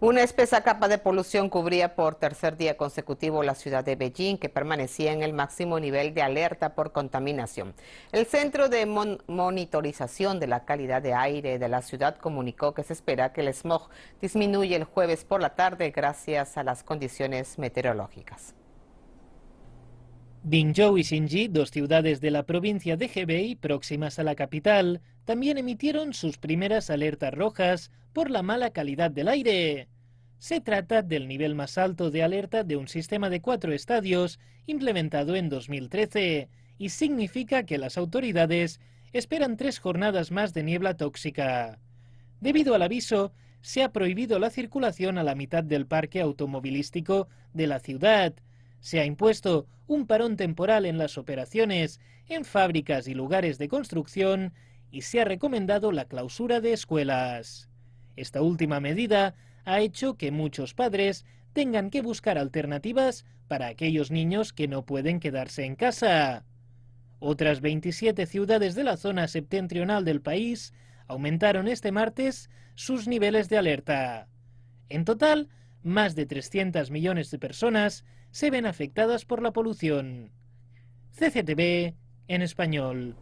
Una espesa capa de polución cubría por tercer día consecutivo la ciudad de Beijing, que permanecía en el máximo nivel de alerta por contaminación. El Centro de Monitorización de la Calidad de Aire de la ciudad comunicó que se espera que el smog disminuya el jueves por la tarde gracias a las condiciones meteorológicas. Bingzhou y Xinji, dos ciudades de la provincia de Hebei próximas a la capital, también emitieron sus primeras alertas rojas por la mala calidad del aire. Se trata del nivel más alto de alerta de un sistema de cuatro estadios implementado en 2013 y significa que las autoridades esperan tres jornadas más de niebla tóxica. Debido al aviso, se ha prohibido la circulación a la mitad del parque automovilístico de la ciudad, se ha impuesto un parón temporal en las operaciones en fábricas y lugares de construcción y se ha recomendado la clausura de escuelas. Esta última medida ha hecho que muchos padres tengan que buscar alternativas para aquellos niños que no pueden quedarse en casa. Otras 27 ciudades de la zona septentrional del país aumentaron este martes sus niveles de alerta. En total, más de 300 millones de personas se ven afectadas por la polución. CCTV en español.